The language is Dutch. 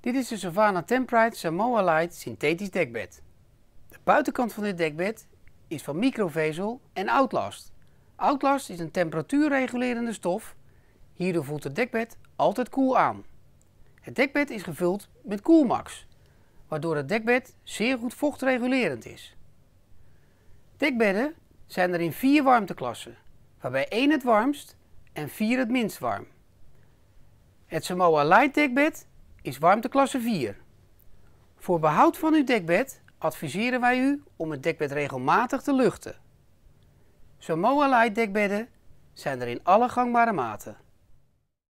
Dit is de Savannah Temprite Samoa Light synthetisch dekbed. De buitenkant van dit dekbed is van microvezel en outlast. Outlast is een temperatuurregulerende stof. Hierdoor voelt het dekbed altijd koel aan. Het dekbed is gevuld met Coolmax, waardoor het dekbed zeer goed vochtregulerend is. Dekbedden zijn er in vier warmteklassen, waarbij 1 het warmst en 4 het minst warm. Het Samoa Light dekbed is warmteklasse 4. Voor behoud van uw dekbed adviseren wij u om het dekbed regelmatig te luchten. Samoa Light dekbedden zijn er in alle gangbare maten.